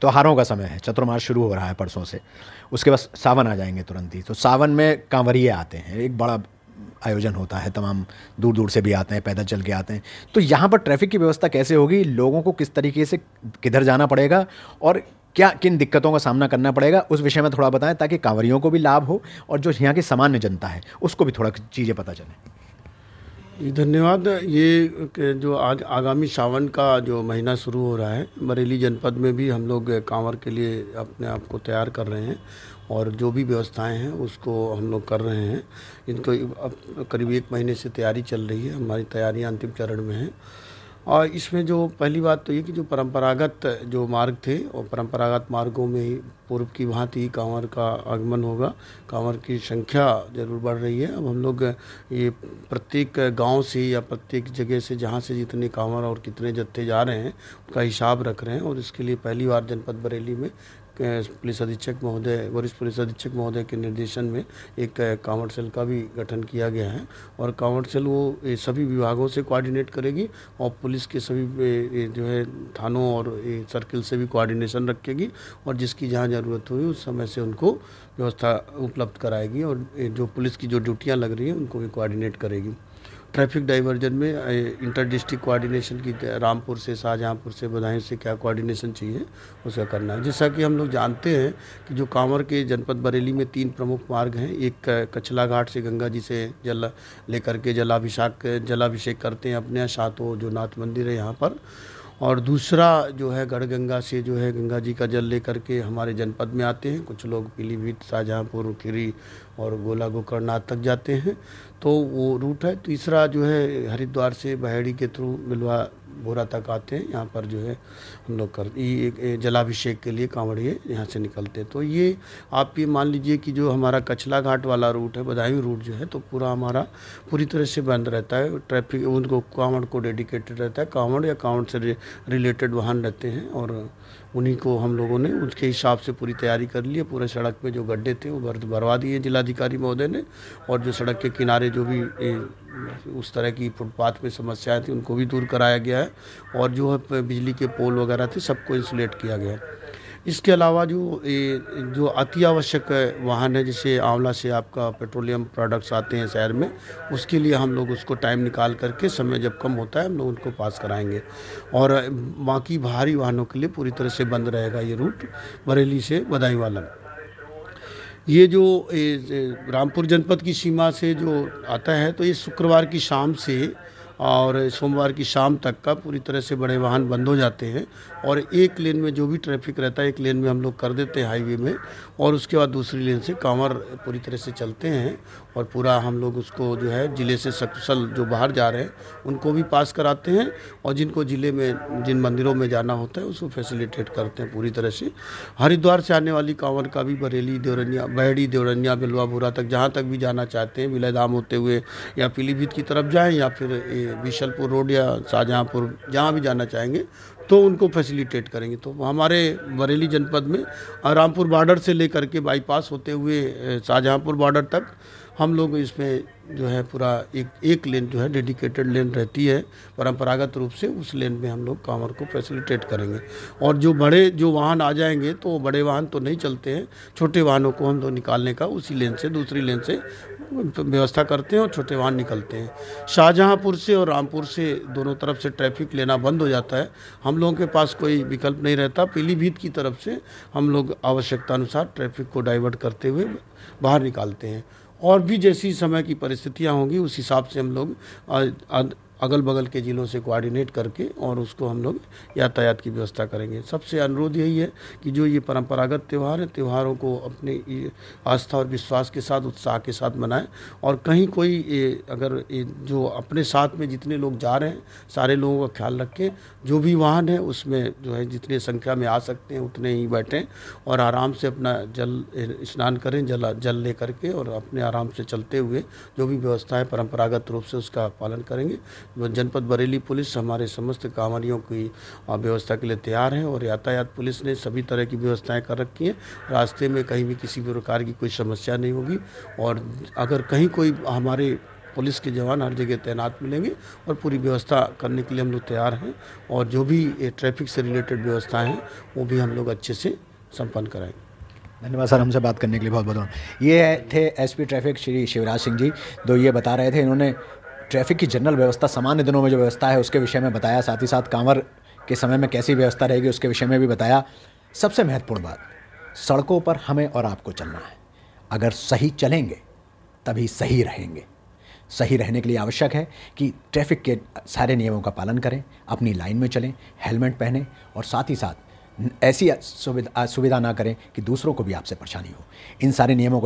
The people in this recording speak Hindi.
त्योहारों का समय है चतुर्मास शुरू हो रहा है परसों से उसके बाद सावन आ जाएंगे तुरंत ही तो सावन में कांवरिए आते हैं एक बड़ा आयोजन होता है तमाम दूर दूर से भी आते हैं पैदल चल के आते हैं तो यहाँ पर ट्रैफिक की व्यवस्था कैसे होगी लोगों को किस तरीके से किधर जाना पड़ेगा और क्या किन दिक्कतों का सामना करना पड़ेगा उस विषय में थोड़ा बताएं ताकि कांवरियों को भी लाभ हो और जो यहाँ की सामान्य जनता है उसको भी थोड़ा चीज़ें पता चलें धन्यवाद ये जो आज आगामी सावन का जो महीना शुरू हो रहा है बरेली जनपद में भी हम लोग कांवर के लिए अपने आप को तैयार कर रहे हैं और जो भी व्यवस्थाएं हैं उसको हम लोग कर रहे हैं इनको अब करीब एक महीने से तैयारी चल रही है हमारी तैयारियां अंतिम चरण में हैं और इसमें जो पहली बात तो ये कि जो परंपरागत जो मार्ग थे और परंपरागत मार्गों में पूर्व की भांति कांवर का आगमन होगा कांवर की संख्या ज़रूर बढ़ रही है अब हम लोग ये प्रत्येक गांव से या प्रत्येक जगह से जहां से जितने कांवर और कितने जत्थे जा रहे हैं उनका हिसाब रख रहे हैं और इसके लिए पहली बार जनपद बरेली में पुलिस अधीक्षक महोदय वरिष्ठ पुलिस अधीक्षक महोदय के निर्देशन में एक कांवड़ सेल का भी गठन किया गया है और कांवड़ सेल वो सभी विभागों से कोऑर्डिनेट करेगी और पुलिस के सभी जो है थानों और सर्किल से भी कोऑर्डिनेशन रखेगी और जिसकी जहाँ ज़रूरत हुई उस समय से उनको व्यवस्था उपलब्ध कराएगी और जो पुलिस की जो ड्यूटियाँ लग रही हैं उनको भी कोऑर्डिनेट करेगी ट्रैफिक डाइवर्जन में इंटर डिस्ट्रिक्ट कोऑर्डिनेशन की रामपुर से शाहजहाँपुर से बधाई से क्या कोऑर्डिनेशन चाहिए उसका करना है जैसा कि हम लोग जानते हैं कि जो कांवर के जनपद बरेली में तीन प्रमुख मार्ग हैं एक कछला घाट से गंगा जी से जल लेकर के जलाभिषेक जलाभिषेक करते हैं अपने यहाँ सातो जो नाथ मंदिर है यहाँ पर और दूसरा जो है गढ़ गंगा से जो है गंगा जी का जल लेकर के हमारे जनपद में आते हैं कुछ लोग पीलीभीत शाहजहाँपुर खीरी और गोला गोकर्णनाथ तक जाते हैं तो वो रूट है तीसरा जो है हरिद्वार से बहेड़ी के थ्रू बिलवा भोरा तक आते हैं यहाँ पर जो है हम लोग कर जलाभिषेक के लिए कांवड़िए यहाँ से निकलते तो ये आप ये मान लीजिए कि जो हमारा कचला घाट वाला रूट है बदायूं रूट जो है तो पूरा हमारा पूरी तरह से बंद रहता है ट्रैफिक उनको कांवड़ को डेडिकेटेड रहता है कांवड़ या कांवड़ से रिलेटेड वाहन रहते हैं और उन्हीं को हम लोगों ने उसके हिसाब से पूरी तैयारी कर ली है पूरे सड़क में जो गड्ढे थे वो भरवा दिए जिलाधिकारी महोदय ने और जो सड़क के किनारे जो भी उस तरह की फुटपाथ पे समस्याएं थी उनको भी दूर कराया गया है और जो है बिजली के पोल वगैरह थे सबको इंसुलेट किया गया है इसके अलावा जो ए, जो अति आवश्यक वाहन है जैसे आंवला से आपका पेट्रोलियम प्रोडक्ट्स आते हैं शहर में उसके लिए हम लोग उसको टाइम निकाल करके समय जब कम होता है हम लोग उनको पास कराएंगे और बाकी भारी वाहनों के लिए पूरी तरह से बंद रहेगा ये रूट बरेली से बदाई वाला ये जो रामपुर जनपद की सीमा से जो आता है तो ये शुक्रवार की शाम से और सोमवार की शाम तक का पूरी तरह से बड़े वाहन बंद हो जाते हैं और एक लेन में जो भी ट्रैफिक रहता है एक लेन में हम लोग कर देते हैं हाईवे में और उसके बाद दूसरी लेन से कांवर पूरी तरह से चलते हैं और पूरा हम लोग उसको जो है ज़िले से सकुशल जो बाहर जा रहे हैं उनको भी पास कराते हैं और जिनको ज़िले में जिन मंदिरों में जाना होता है उसको फैसिलिटेट करते हैं पूरी तरह से हरिद्वार से आने वाली कांवर का भी बरेली देवरनिया बहड़ी देवरनिया भूरा तक जहाँ तक भी जाना चाहते हैं विलय होते हुए या पीलीभीत की तरफ जाएँ या फिर बीशलपुर विशलपुर रोड या शाहजहाँपुर जहाँ भी जाना चाहेंगे तो उनको फैसिलिटेट करेंगे तो हमारे बरेली जनपद में रामपुर बॉर्डर से लेकर के बाईपास होते हुए शाहजहाँपुर बॉर्डर तक हम लोग इसमें जो है पूरा एक एक लेन जो है डेडिकेटेड लेन रहती है परंपरागत रूप से उस लेन में हम लोग कांवर को फैसिलिटेट करेंगे और जो बड़े जो वाहन आ जाएंगे तो बड़े वाहन तो नहीं चलते हैं छोटे वाहनों को हम लोग निकालने का उसी लेन से दूसरी लेन से तो व्यवस्था करते हैं और छोटे वाहन निकलते हैं शाहजहाँपुर से और रामपुर से दोनों तरफ से ट्रैफिक लेना बंद हो जाता है हम लोगों के पास कोई विकल्प नहीं रहता पीलीभीत की तरफ से हम लोग आवश्यकता अनुसार ट्रैफिक को डाइवर्ट करते हुए बाहर निकालते हैं और भी जैसी समय की परिस्थितियाँ होंगी उस हिसाब से हम लोग अगल बगल के ज़िलों से कोऑर्डिनेट करके और उसको हम लोग यातायात की व्यवस्था करेंगे सबसे अनुरोध यही है कि जो ये परंपरागत त्यौहार है त्यौहारों को अपने आस्था और विश्वास के साथ उत्साह के साथ मनाएं और कहीं कोई ए, अगर ए, जो अपने साथ में जितने लोग जा रहे हैं सारे लोगों का ख्याल रखें जो भी वाहन है उसमें जो है जितने संख्या में आ सकते हैं उतने ही बैठें और आराम से अपना जल स्नान करें जल जल ले करके और अपने आराम से चलते हुए जो भी व्यवस्था है रूप से उसका पालन करेंगे जनपद बरेली पुलिस हमारे समस्त कांवरियों की व्यवस्था के लिए तैयार है और यातायात पुलिस ने सभी तरह की व्यवस्थाएं कर रखी हैं रास्ते में कहीं भी किसी भी प्रकार की कोई समस्या नहीं होगी और अगर कहीं कोई हमारे पुलिस के जवान हर जगह तैनात मिलेंगे और पूरी व्यवस्था करने के लिए हम लोग तैयार हैं और जो भी ट्रैफिक से रिलेटेड व्यवस्थाएँ हैं वो भी हम लोग अच्छे से संपन्न कराएंगे धन्यवाद सर हमसे बात करने के लिए बहुत बहुत ये थे एसपी ट्रैफिक श्री शिवराज सिंह जी तो ये बता रहे थे इन्होंने ट्रैफिक की जनरल व्यवस्था सामान्य दिनों में जो व्यवस्था है उसके विषय में बताया साथ ही साथ कांवर के समय में कैसी व्यवस्था रहेगी उसके विषय में भी बताया सबसे महत्वपूर्ण बात सड़कों पर हमें और आपको चलना है अगर सही चलेंगे तभी सही रहेंगे सही रहने के लिए आवश्यक है कि ट्रैफिक के सारे नियमों का पालन करें अपनी लाइन में चलें हेलमेट पहनें और साथ ही साथ ऐसी सुविधा सुविधा ना करें कि दूसरों को भी आपसे परेशानी हो इन सारे नियमों को